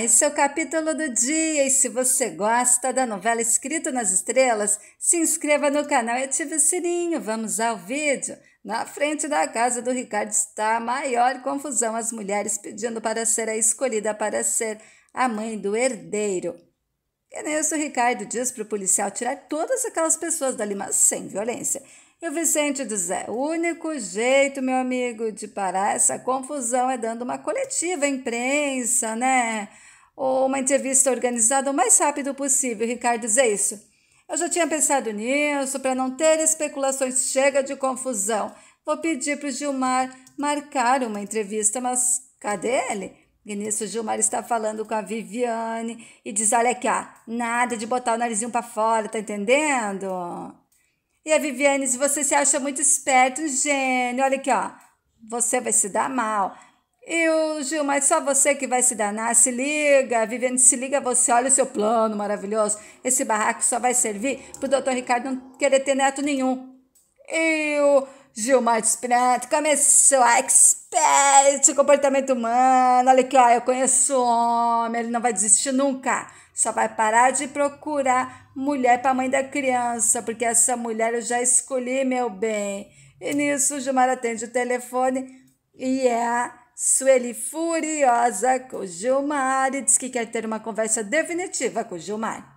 esse é o capítulo do dia e se você gosta da novela Escrito nas Estrelas, se inscreva no canal e ative o sininho. Vamos ao vídeo. Na frente da casa do Ricardo está a maior confusão, as mulheres pedindo para ser a escolhida para ser a mãe do herdeiro. E nisso, Ricardo diz para o policial tirar todas aquelas pessoas dali, mas sem violência. E o Vicente diz: é, o único jeito, meu amigo, de parar essa confusão é dando uma coletiva à imprensa, né? Ou uma entrevista organizada o mais rápido possível. Ricardo diz: é isso. Eu já tinha pensado nisso, para não ter especulações, chega de confusão. Vou pedir para o Gilmar marcar uma entrevista, mas cadê ele? E nisso, Gilmar está falando com a Viviane e diz: olha aqui, ó, nada de botar o narizinho para fora, tá entendendo? E a Viviane, se você se acha muito esperto, gênio, olha aqui, ó. Você vai se dar mal. E o Gil, mas só você que vai se danar, se liga, Viviane, se liga você, olha o seu plano maravilhoso. Esse barraco só vai servir pro doutor Ricardo não querer ter neto nenhum. E o Gilmar Espírito começou a expert comportamento humano. Olha aqui, ó, eu conheço o homem, ele não vai desistir nunca. Só vai parar de procurar mulher para a mãe da criança, porque essa mulher eu já escolhi, meu bem. E nisso, Gilmar atende o telefone e é a Sueli furiosa com Gilmar e diz que quer ter uma conversa definitiva com Gilmar.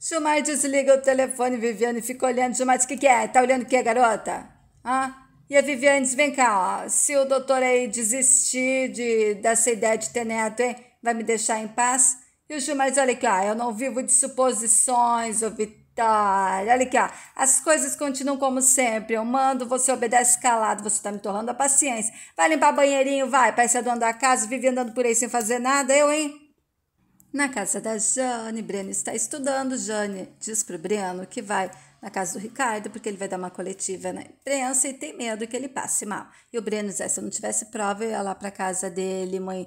Gilmar desliga o telefone, Viviane fica olhando. Gilmar diz, o que, que é? Tá olhando o que, garota? Ah? E a Viviane diz, vem cá, ó, se o doutor aí desistir de, dessa ideia de ter neto, hein, vai me deixar em paz? E o Gilmar mas olha cá, eu não vivo de suposições, ô Vitória. Olha cá, as coisas continuam como sempre. Eu mando, você obedece calado, você tá me torrando a paciência. Vai limpar banheirinho, vai, parece a é dona da casa, vive andando por aí sem fazer nada, eu, hein? Na casa da Jane, Breno está estudando. Jane diz para o Breno que vai na casa do Ricardo, porque ele vai dar uma coletiva na imprensa e tem medo que ele passe mal. E o Breno diz: ah, se eu não tivesse prova, eu ia lá para casa dele, mãe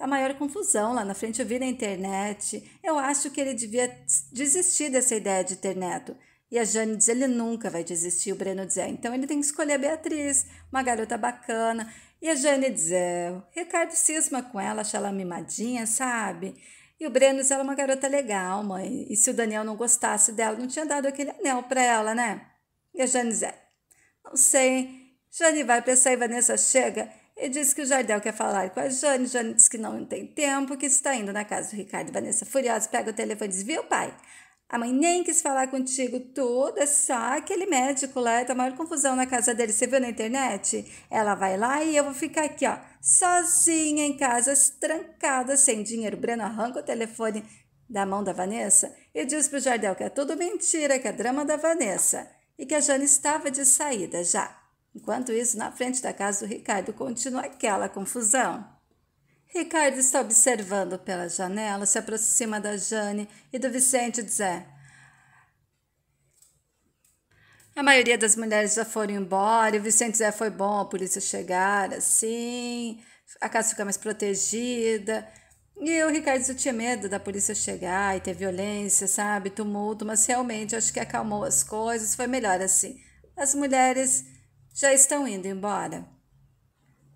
Tá maior confusão lá na frente. Eu vi na internet. Eu acho que ele devia desistir dessa ideia de ter neto. E a Jane diz: ele nunca vai desistir. O Breno diz: é, então ele tem que escolher a Beatriz, uma garota bacana. E a Jane diz: é, o Ricardo cisma com ela, acha ela mimadinha, sabe? E o Breno diz: ela é uma garota legal, mãe. E se o Daniel não gostasse dela, não tinha dado aquele anel para ela, né? E a Jane diz: é, não sei. Jane vai para essa e Vanessa chega e disse que o Jardel quer falar com a Jane. Jane disse que não tem tempo, que está indo na casa do Ricardo. Vanessa, furiosa, pega o telefone e diz: Viu, pai? A mãe nem quis falar contigo toda, só aquele médico lá tá maior confusão na casa dele. Você viu na internet? Ela vai lá e eu vou ficar aqui, ó, sozinha em casa, trancada, sem dinheiro. Breno arranca o telefone da mão da Vanessa e diz pro Jardel que é tudo mentira, que é drama da Vanessa e que a Jane estava de saída já. Enquanto isso, na frente da casa do Ricardo continua aquela confusão. Ricardo está observando pela janela, se aproxima da Jane e do Vicente de Zé. A maioria das mulheres já foram embora, o Vicente Zé foi bom, a polícia chegar assim, a casa fica mais protegida. E o Ricardo tinha medo da polícia chegar e ter violência, sabe? Tumulto, mas realmente acho que acalmou as coisas, foi melhor assim. As mulheres já estão indo embora?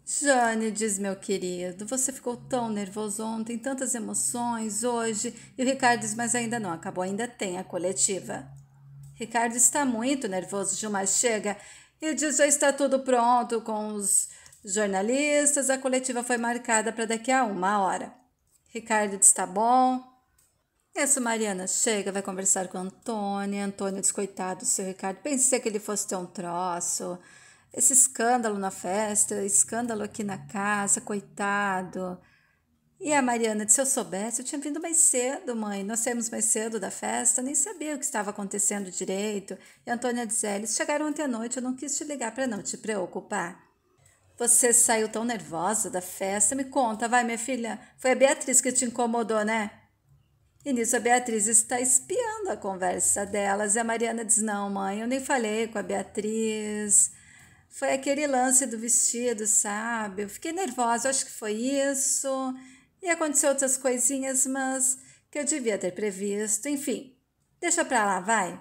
Jane, diz meu querido, você ficou tão nervoso ontem, tantas emoções hoje. E o Ricardo diz, mas ainda não acabou, ainda tem a coletiva. Ricardo está muito nervoso, Gilmar chega e diz, já está tudo pronto com os jornalistas, a coletiva foi marcada para daqui a uma hora. Ricardo diz, tá bom, essa Mariana chega, vai conversar com Antônia. Antônia diz, coitado do seu Ricardo, pensei que ele fosse ter um troço esse escândalo na festa, escândalo aqui na casa, coitado. E a Mariana disse: Eu soubesse, eu tinha vindo mais cedo, mãe. Nós saímos mais cedo da festa, nem sabia o que estava acontecendo direito. E a Antônia disse: é, Eles chegaram ontem à noite, eu não quis te ligar para não te preocupar. Você saiu tão nervosa da festa, me conta, vai, minha filha. Foi a Beatriz que te incomodou, né? E nisso a Beatriz está espiando a conversa delas. E a Mariana diz: Não, mãe, eu nem falei com a Beatriz foi aquele lance do vestido, sabe? Eu fiquei nervosa, acho que foi isso. E aconteceu outras coisinhas, mas que eu devia ter previsto. Enfim, deixa pra lá, vai.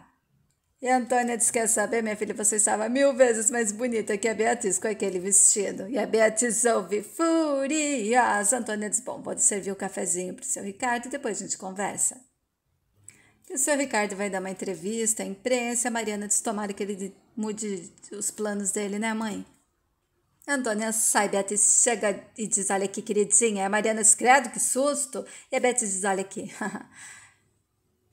E a Antônia disse: Quer saber, minha filha, você estava mil vezes mais bonita que a Beatriz com aquele vestido. E a Beatriz ouve furiosa. Antônia diz: Bom, pode servir o um cafezinho pro seu Ricardo e depois a gente conversa. E o seu Ricardo vai dar uma entrevista à imprensa. A Mariana diz: Tomara que ele mude os planos dele, né, mãe? Antônia sai, Beatriz chega e diz: Olha aqui, queridinha. É a Mariana escredo que susto. E a Beatriz diz: Olha aqui.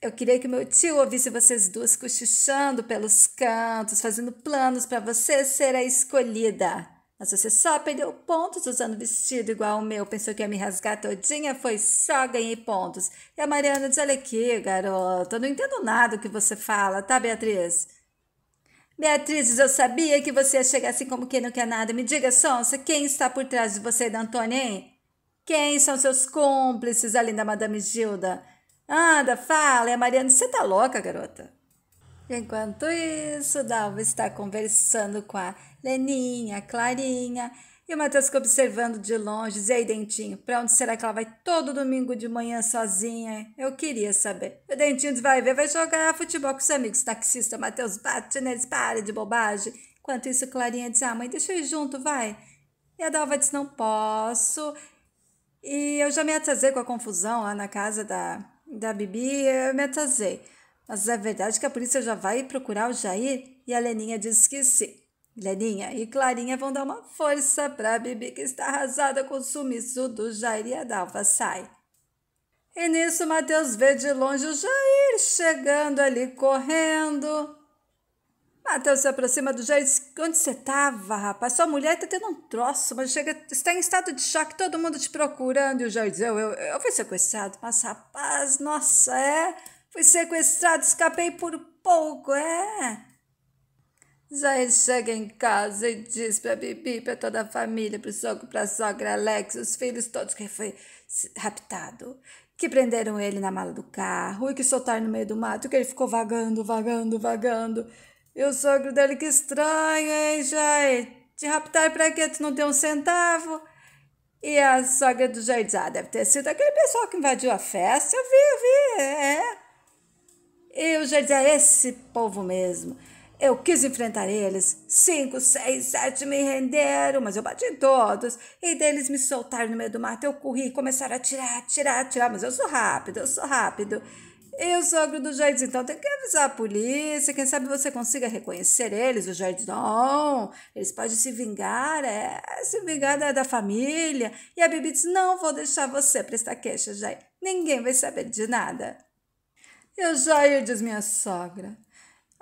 Eu queria que meu tio ouvisse vocês duas cochichando pelos cantos, fazendo planos para você ser a escolhida. Mas você só perdeu pontos usando vestido igual o meu. Pensou que ia me rasgar todinha, foi só ganhei pontos. E a Mariana diz: Olha aqui, garota, não entendo nada do que você fala, tá, Beatriz? Beatriz, eu sabia que você ia chegar assim como quem não quer nada. Me diga, Sonsa, quem está por trás de você e da Antônia, hein? Quem são seus cúmplices além da Madame Gilda? Anda, fala. é a Mariana, você tá louca, garota? Enquanto isso, Dalva está conversando com a Leninha, a Clarinha, e o Matheus ficou observando de longe, e aí, Dentinho, pra onde será que ela vai todo domingo de manhã sozinha? Eu queria saber. O Dentinho diz, vai ver, vai jogar futebol com os amigos taxista. Matheus bate neles, pare de bobagem. Enquanto isso, Clarinha diz, ah, mãe, deixa eu ir junto, vai. E a Dalva diz, não posso. E eu já me atrasei com a confusão lá na casa da, da Bibi, eu me atrasei. Mas é verdade que a polícia já vai procurar o Jair? E a Leninha diz que sim. Leninha e Clarinha vão dar uma força para Bibi que está arrasada com o sumiço do Jair e a Dalva sai. E nisso Matheus vê de longe o Jair chegando ali correndo. Matheus se aproxima do Jair e diz, onde você estava, rapaz? Sua mulher está tendo um troço, mas chega, está em estado de choque, todo mundo te procurando. E o Jair diz, eu, eu, eu fui sequestrado. Mas, rapaz, nossa, é? Fui sequestrado, escapei por pouco, é? Jair chega em casa e diz pra Bibi, pra toda a família, pro sogro, pra sogra, Alex, os filhos todos que foi raptado, que prenderam ele na mala do carro e que soltaram no meio do mato, que ele ficou vagando, vagando, vagando. E o sogro dele, que estranho, hein, Jair? Te raptar pra quê? Tu não tem um centavo? E a sogra do Jair diz, ah, deve ter sido aquele pessoal que invadiu a festa, eu vi, eu vi, é. E o Jair diz, é esse povo mesmo. Eu quis enfrentar eles. Cinco, seis, sete me renderam, mas eu bati em todos. E deles me soltaram no meio do mato. Eu corri e começaram a atirar, atirar, atirar. Mas eu sou rápido, eu sou rápido. E o sogro do Jair diz, então tem que avisar a polícia. Quem sabe você consiga reconhecer eles. O Jair diz, não, eles podem se vingar, é, se vingar da, da família. E a Bibi diz, não vou deixar você prestar queixa, Jair. Ninguém vai saber de nada. E o Jair diz, minha sogra...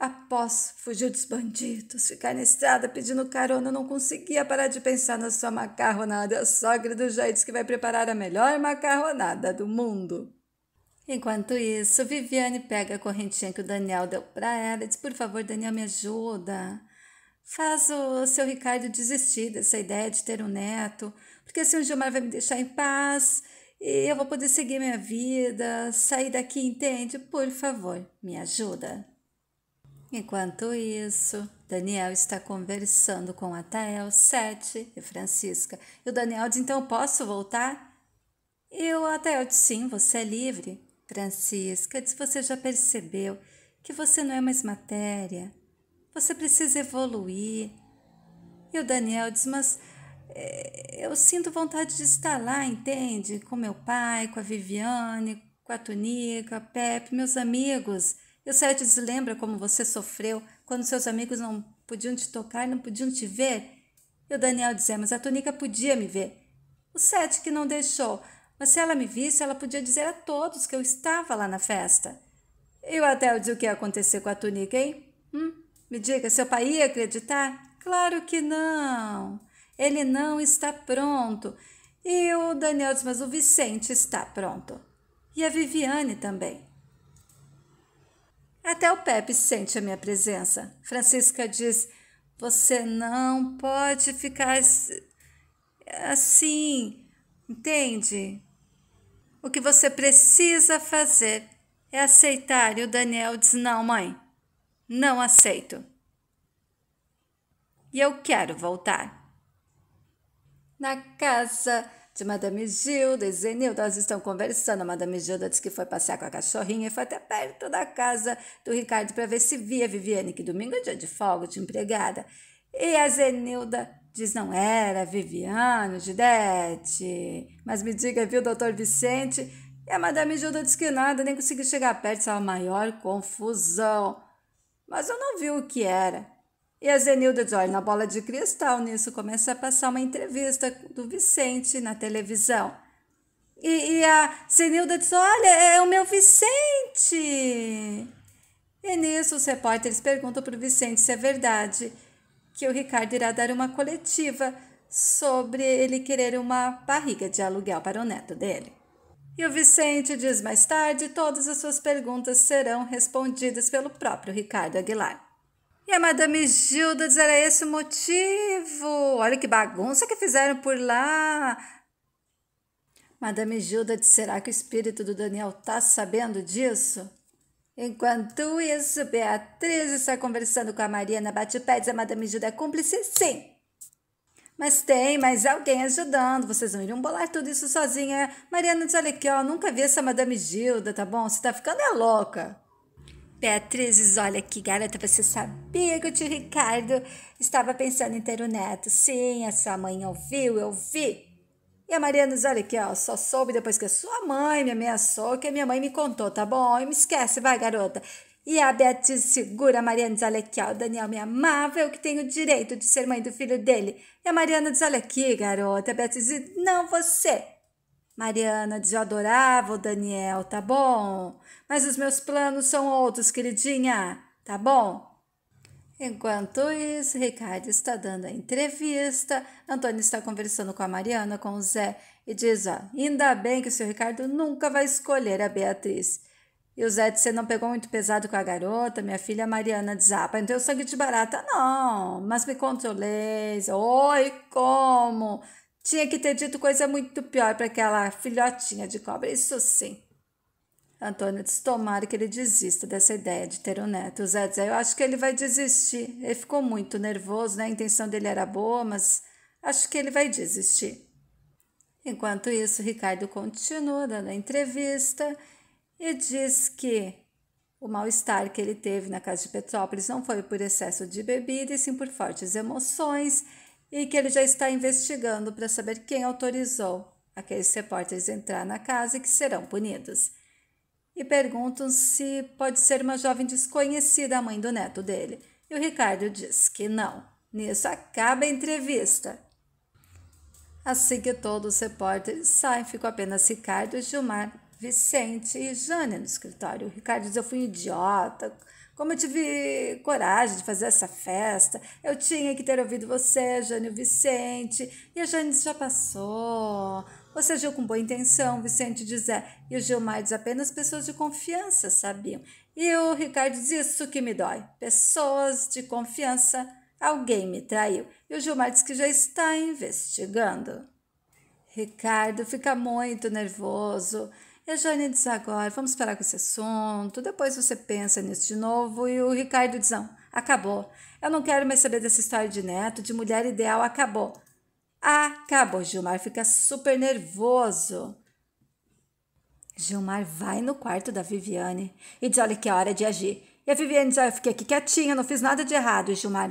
Após fugir dos bandidos, ficar na estrada pedindo carona, não conseguia parar de pensar na sua macarronada. A sogra do Jair disse que vai preparar a melhor macarronada do mundo. Enquanto isso, Viviane pega a correntinha que o Daniel deu para ela e diz: Por favor, Daniel, me ajuda. Faz o seu Ricardo desistir dessa ideia de ter um neto, porque assim o Gilmar vai me deixar em paz e eu vou poder seguir minha vida, sair daqui, entende? Por favor, me ajuda. Enquanto isso, Daniel está conversando com Atael, Sete e Francisca. E o Daniel diz: Então posso voltar? E o Atael diz: Sim, você é livre. Francisca diz: Você já percebeu que você não é mais matéria. Você precisa evoluir. E o Daniel diz: Mas eh, eu sinto vontade de estar lá, entende? Com meu pai, com a Viviane, com a Tunica, a Pepe, meus amigos. Eusébio lembra como você sofreu quando seus amigos não podiam te tocar, não podiam te ver? E o Daniel dizia, é, mas a Tonica podia me ver. O Sete que não deixou, mas se ela me visse, ela podia dizer a todos que eu estava lá na festa. E o Adel diz o que ia acontecer com a Tonica, hein? Hum? Me diga, seu pai ia acreditar? Claro que não. Ele não está pronto. E o Daniel diz, mas o Vicente está pronto. E a Viviane também. Até o Pepe sente a minha presença. Francisca diz: Você não pode ficar assim, entende? O que você precisa fazer é aceitar. E o Daniel diz: Não, mãe, não aceito. E eu quero voltar. Na casa de Madame Gilda e Zenilda. Elas estão conversando. A Madame Gilda disse que foi passear com a cachorrinha e foi até perto da casa do Ricardo para ver se via Viviane, que domingo é dia de folga, de empregada. E a Zenilda diz: não era Viviane, Gidete. Mas me diga, viu, doutor Vicente? E a Madame Gilda diz que nada, nem conseguiu chegar perto, estava maior confusão. Mas eu não vi o que era. E a Zenilda diz: olha, na bola de cristal, nisso começa a passar uma entrevista do Vicente na televisão. E, e a Zenilda diz: olha, é o meu Vicente! E nisso os repórteres perguntam para o Vicente se é verdade que o Ricardo irá dar uma coletiva sobre ele querer uma barriga de aluguel para o neto dele. E o Vicente diz mais tarde: todas as suas perguntas serão respondidas pelo próprio Ricardo Aguilar. E a Madame Gilda diz: era é esse o motivo. Olha que bagunça que fizeram por lá. Madame Gilda diz: será que o espírito do Daniel está sabendo disso? Enquanto isso, Beatriz está conversando com a Mariana Bate-Pé. Diz: a Madame Gilda é cúmplice? Sim. Mas tem mais alguém ajudando. Vocês não iriam bolar tudo isso sozinha. Mariana diz: olha aqui, ó, nunca vi essa Madame Gilda, tá bom? Você tá ficando é louca. Beatrizes, olha que garota, você sabia que o tio Ricardo estava pensando em ter um neto. Sim, a sua mãe ouviu, eu vi. E a Mariana diz, olha aqui, ó, só soube depois que a sua mãe me ameaçou, que a minha mãe me contou, tá bom? E me esquece, vai, garota. E a Beatriz segura a Mariana diz, olha aqui, ó, o Daniel me amava, eu que tenho o direito de ser mãe do filho dele. E a Mariana diz, olha aqui, garota. A Beatriz diz, não, você. Mariana diz: Eu adorava o Daniel, tá bom? Mas os meus planos são outros, queridinha, tá bom? Enquanto isso, Ricardo está dando a entrevista, Antônio está conversando com a Mariana, com o Zé, e diz: ó, ainda bem que o seu Ricardo nunca vai escolher a Beatriz. E o Zé diz: você não pegou muito pesado com a garota, minha filha Mariana diz: ah, não tenho sangue de barata, não, mas me controlei. Oi, como? Tinha que ter dito coisa muito pior para aquela filhotinha de cobra, isso sim. Antônio disse: Tomara que ele desista dessa ideia de ter um neto. O Zé dizia: Eu acho que ele vai desistir. Ele ficou muito nervoso, né? A intenção dele era boa, mas acho que ele vai desistir. Enquanto isso, Ricardo continua dando a entrevista e diz que o mal-estar que ele teve na casa de Petrópolis não foi por excesso de bebida e sim por fortes emoções e que ele já está investigando para saber quem autorizou aqueles repórteres a entrar na casa e que serão punidos. E perguntam se pode ser uma jovem desconhecida a mãe do neto dele. E o Ricardo diz que não. Nisso acaba a entrevista. Assim que todos os repórteres saem, ficou apenas Ricardo, Gilmar, Vicente e Jane no escritório. O Ricardo diz: Eu fui um idiota, como eu tive coragem de fazer essa festa, eu tinha que ter ouvido você, Jânio Vicente. E a Jânio já passou. Você agiu com boa intenção, Vicente Dizé. E o Gilmar diz apenas pessoas de confiança sabiam. E o Ricardo diz isso que me dói. Pessoas de confiança. Alguém me traiu. E o Gilmar diz que já está investigando. Ricardo fica muito nervoso. E a Jane diz agora, vamos parar com esse assunto, depois você pensa nisso de novo. E o Ricardo diz, não, acabou. Eu não quero mais saber dessa história de neto, de mulher ideal, acabou. Acabou. Gilmar fica super nervoso. Gilmar vai no quarto da Viviane e diz, olha que é hora de agir. E a Viviane diz, olha, eu fiquei aqui quietinha, não fiz nada de errado. E Gilmar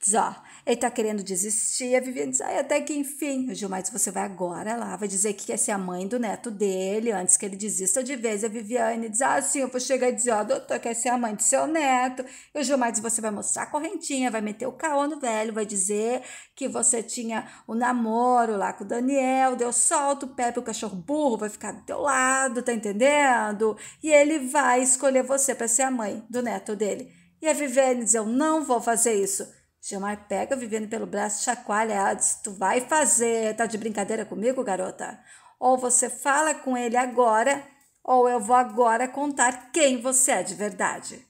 diz, ó, ele tá querendo desistir. A Viviane diz: Ai, até que enfim. O Gilmar diz: Você vai agora lá, vai dizer que quer ser a mãe do neto dele antes que ele desista de vez. A Viviane diz: Ah, sim, eu vou chegar e dizer: Ó, doutor, quer ser a mãe do seu neto. E o Gilmar diz: Você vai mostrar a correntinha, vai meter o caô no velho, vai dizer que você tinha o um namoro lá com o Daniel, deu solto o Pepe, o cachorro burro, vai ficar do teu lado, tá entendendo? E ele vai escolher você para ser a mãe do neto dele. E a Viviane diz: Eu não vou fazer isso. Gilmar pega Viviane pelo braço, chacoalha ela, diz: Tu vai fazer, tá de brincadeira comigo, garota? Ou você fala com ele agora, ou eu vou agora contar quem você é de verdade.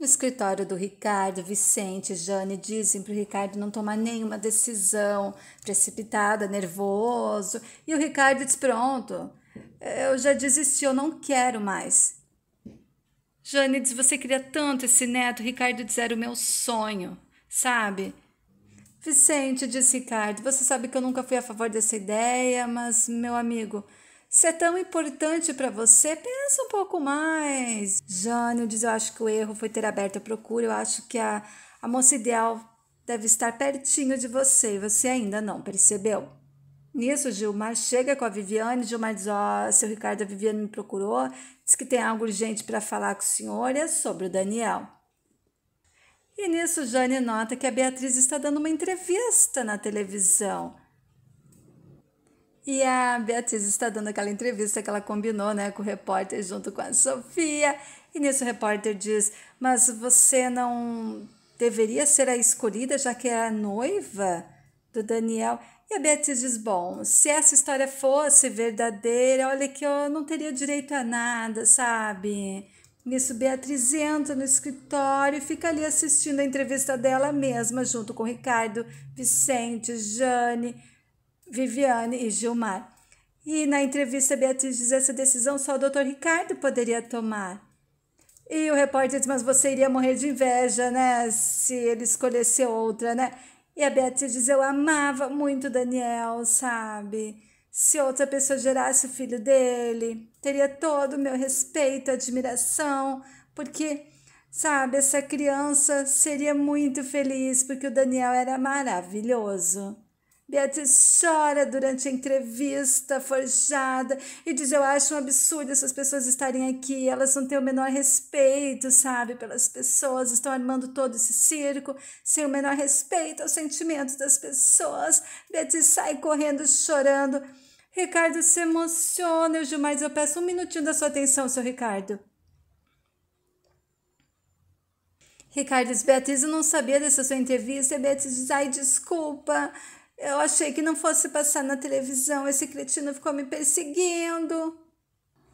No escritório do Ricardo, Vicente e Jane dizem para o Ricardo não tomar nenhuma decisão precipitada, nervoso. E o Ricardo diz: Pronto, eu já desisti, eu não quero mais. Jane diz: Você queria tanto esse neto. Ricardo diz: Era o meu sonho sabe? Vicente, disse Ricardo, você sabe que eu nunca fui a favor dessa ideia, mas, meu amigo, se é tão importante para você, pensa um pouco mais. Jânio diz: Eu acho que o erro foi ter aberto a procura. Eu acho que a, a moça ideal deve estar pertinho de você e você ainda não percebeu. Nisso, Gilmar chega com a Viviane. Gilmar diz: Ó, oh, seu Ricardo, a Viviane me procurou, diz que tem algo urgente para falar com o senhor e é sobre o Daniel. E nisso Jane nota que a Beatriz está dando uma entrevista na televisão. E a Beatriz está dando aquela entrevista que ela combinou né, com o repórter junto com a Sofia. E nisso o repórter diz: Mas você não deveria ser a escolhida, já que é a noiva do Daniel. E a Beatriz diz: Bom, se essa história fosse verdadeira, olha que eu não teria direito a nada, sabe? Nisso, Beatriz entra no escritório e fica ali assistindo a entrevista dela mesma, junto com Ricardo, Vicente, Jane, Viviane e Gilmar. E na entrevista, Beatriz diz essa decisão só o doutor Ricardo poderia tomar. E o repórter diz, mas você iria morrer de inveja, né, se ele escolhesse outra, né? E a Beatriz diz, eu amava muito Daniel, sabe? Se outra pessoa gerasse o filho dele, teria todo o meu respeito, admiração, porque, sabe, essa criança seria muito feliz porque o Daniel era maravilhoso. Beatriz chora durante a entrevista forjada e diz: Eu acho um absurdo essas pessoas estarem aqui, elas não têm o menor respeito, sabe, pelas pessoas, estão armando todo esse circo, sem o menor respeito aos sentimentos das pessoas. Beatriz sai correndo, chorando. Ricardo se emociona, eu mas eu peço um minutinho da sua atenção, seu Ricardo. Ricardo diz: Beatriz, eu não sabia dessa sua entrevista. E Beatriz diz: Ai, desculpa, eu achei que não fosse passar na televisão. Esse cretino ficou me perseguindo.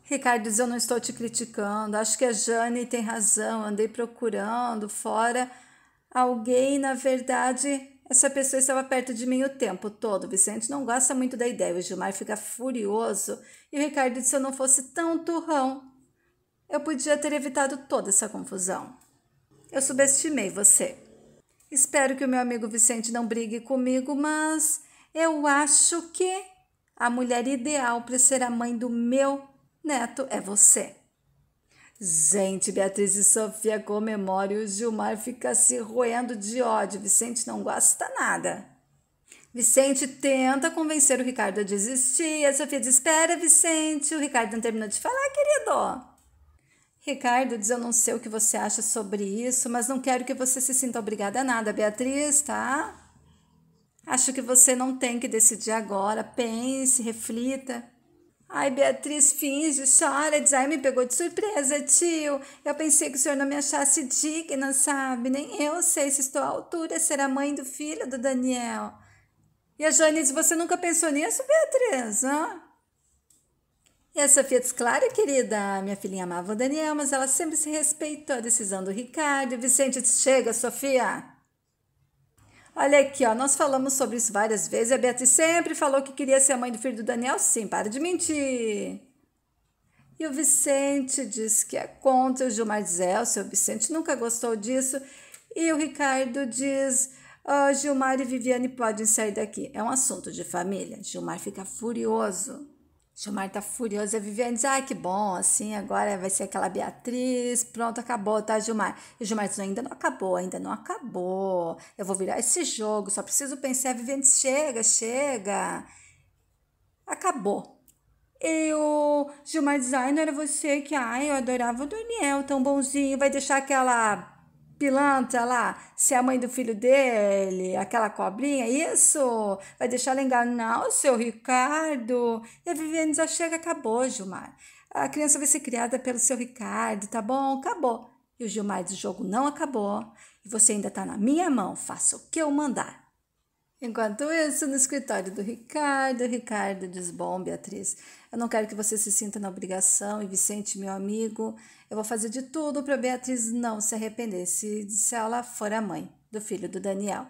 Ricardo diz: Eu não estou te criticando. Acho que a Jane tem razão. Andei procurando fora alguém, na verdade essa pessoa estava perto de mim o tempo todo. Vicente não gosta muito da ideia. O Gilmar fica furioso. E o Ricardo disse: se eu não fosse tão turrão, eu podia ter evitado toda essa confusão. Eu subestimei você. Espero que o meu amigo Vicente não brigue comigo, mas eu acho que a mulher ideal para ser a mãe do meu neto é você. Gente, Beatriz e Sofia comemoram e o Gilmar fica se roendo de ódio. Vicente não gosta nada. Vicente tenta convencer o Ricardo a desistir. A Sofia diz: Espera, Vicente. O Ricardo não terminou de falar, querido. Ricardo diz: Eu não sei o que você acha sobre isso, mas não quero que você se sinta obrigada a nada, Beatriz, tá? Acho que você não tem que decidir agora. Pense, reflita. Ai, Beatriz finge, chora, diz: Ai, me pegou de surpresa, tio. Eu pensei que o senhor não me achasse digna, sabe? Nem eu sei se estou à altura ser a mãe do filho do Daniel. E a Jane diz: Você nunca pensou nisso, Beatriz? Hã? E a Sofia diz: Claro, querida, minha filhinha amava o Daniel, mas ela sempre se respeitou a decisão do Ricardo. E Vicente diz: Chega, Sofia. Olha aqui, ó, nós falamos sobre isso várias vezes. A Beatriz sempre falou que queria ser a mãe do filho do Daniel. Sim, para de mentir. E o Vicente diz que é contra. O Gilmar diz: é, o seu Vicente nunca gostou disso. E o Ricardo diz: oh, Gilmar e Viviane podem sair daqui. É um assunto de família. Gilmar fica furioso. Gilmar tá furiosa, A Viviane diz: ai, ah, que bom, assim, agora vai ser aquela Beatriz. Pronto, acabou, tá, Gilmar? E o Gilmar diz: ainda não acabou, ainda não acabou. Eu vou virar esse jogo, só preciso pensar. A Viviane diz, chega, chega. Acabou. E o Gilmar diz: ai, não era você que, ai, eu adorava o Daniel, tão bonzinho. Vai deixar aquela Esquilanta lá, se é a mãe do filho dele, aquela cobrinha, isso vai deixar ela enganar o seu Ricardo. E a Viviane já ah, chega, acabou, Gilmar. A criança vai ser criada pelo seu Ricardo, tá bom? Acabou. E o Gilmar do jogo não acabou e você ainda tá na minha mão, faça o que eu mandar. Enquanto isso, no escritório do Ricardo, Ricardo diz: Bom, Beatriz, eu não quero que você se sinta na obrigação. E Vicente, meu amigo, eu vou fazer de tudo para Beatriz não se arrepender se, se ela for a mãe do filho do Daniel.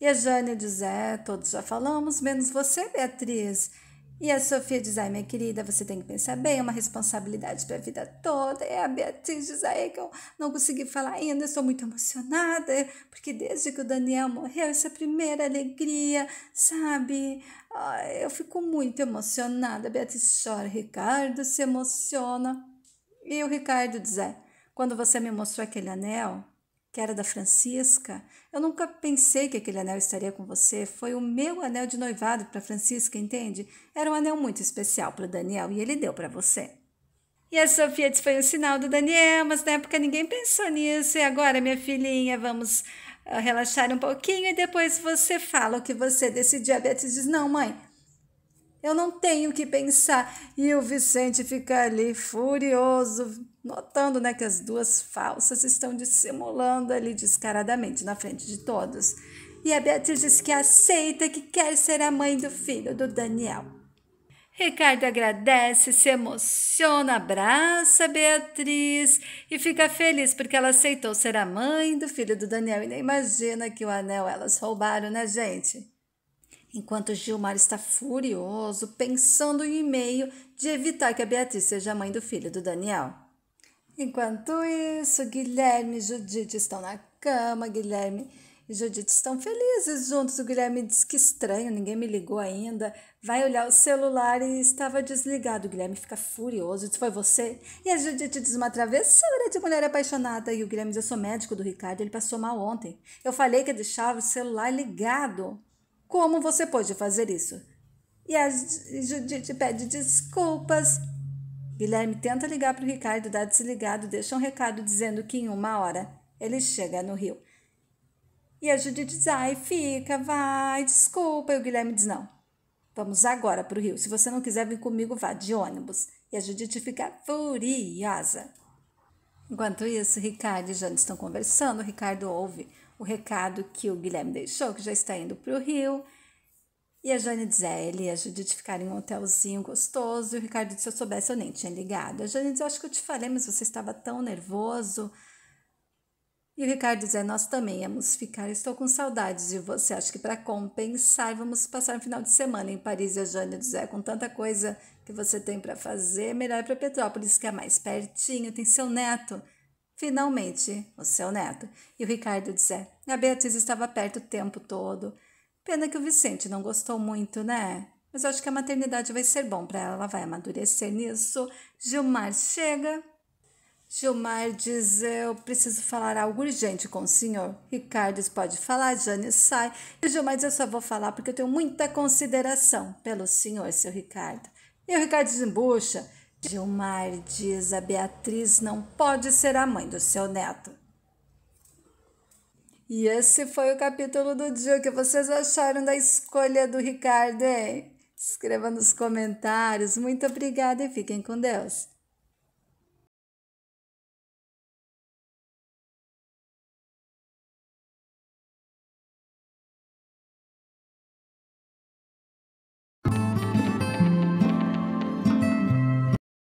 E a Jane diz: É, todos já falamos, menos você, Beatriz. E a Sofia diz: Ai, minha querida, você tem que pensar bem, é uma responsabilidade para a vida toda. E a Beatriz diz: Ai, é que eu não consegui falar ainda, estou muito emocionada, porque desde que o Daniel morreu, essa primeira alegria, sabe? Ai, eu fico muito emocionada. A Beatriz chora, Ricardo se emociona. E o Ricardo diz: é, Quando você me mostrou aquele anel, que era da Francisca. Eu nunca pensei que aquele anel estaria com você. Foi o meu anel de noivado para Francisca, entende? Era um anel muito especial para o Daniel e ele deu para você. E a Sofia disse: foi um sinal do Daniel, mas na época ninguém pensou nisso. E agora, minha filhinha, vamos ah, relaxar um pouquinho e depois você fala o que você decidiu. A Beatriz diz: não, mãe, eu não tenho que pensar. E o Vicente fica ali furioso, notando né, que as duas falsas estão dissimulando ali descaradamente na frente de todos. E a Beatriz diz que aceita que quer ser a mãe do filho do Daniel. Ricardo agradece, se emociona, abraça a Beatriz e fica feliz porque ela aceitou ser a mãe do filho do Daniel. E nem imagina que o anel elas roubaram, né, gente? enquanto Gilmar está furioso, pensando em um meio de evitar que a Beatriz seja a mãe do filho do Daniel. Enquanto isso, Guilherme e Judite estão na cama. Guilherme e Judite estão felizes juntos. O Guilherme diz que estranho, ninguém me ligou ainda. Vai olhar o celular e estava desligado. O Guilherme fica furioso. Diz: Foi você? E a Judite diz uma travessura de mulher apaixonada. E o Guilherme diz: Eu sou médico do Ricardo, ele passou mal ontem. Eu falei que deixava o celular ligado. Como você pode fazer isso? E a Judite pede desculpas. Guilherme tenta ligar para o Ricardo, dá desligado, deixa um recado dizendo que em uma hora ele chega no Rio. E a Judite diz: ai, fica, vai, desculpa. E o Guilherme diz: não, vamos agora para o Rio. Se você não quiser vir comigo, vá de ônibus. E a Judite fica furiosa. Enquanto isso, Ricardo e Jane estão conversando. O Ricardo ouve o recado que o Guilherme deixou, que já está indo para o Rio. E a Jane diz: é, ele e a ficar em um hotelzinho gostoso. E o Ricardo disse: se eu soubesse, eu nem tinha ligado. A Jane diz: eu acho que eu te falei, mas você estava tão nervoso. E o Ricardo diz: é, nós também íamos ficar. Estou com saudades de você. Acho que para compensar, vamos passar um final de semana em Paris. E a Jane diz: é, com tanta coisa que você tem para fazer, melhor ir para Petrópolis, que é mais pertinho, tem seu neto. Finalmente, o seu neto. E o Ricardo diz: é, a Beatriz estava perto o tempo todo. Pena que o Vicente não gostou muito, né? Mas eu acho que a maternidade vai ser bom para ela, ela vai amadurecer nisso. Gilmar chega. Gilmar diz: Eu preciso falar algo urgente com o senhor. Ricardo pode falar, Jane sai. E Gilmar diz: Eu só vou falar porque eu tenho muita consideração pelo senhor, seu Ricardo. E o Ricardo desembucha. Gilmar diz: A Beatriz não pode ser a mãe do seu neto. E esse foi o capítulo do dia. O que vocês acharam da escolha do Ricardo, hein? Escreva nos comentários. Muito obrigada e fiquem com Deus.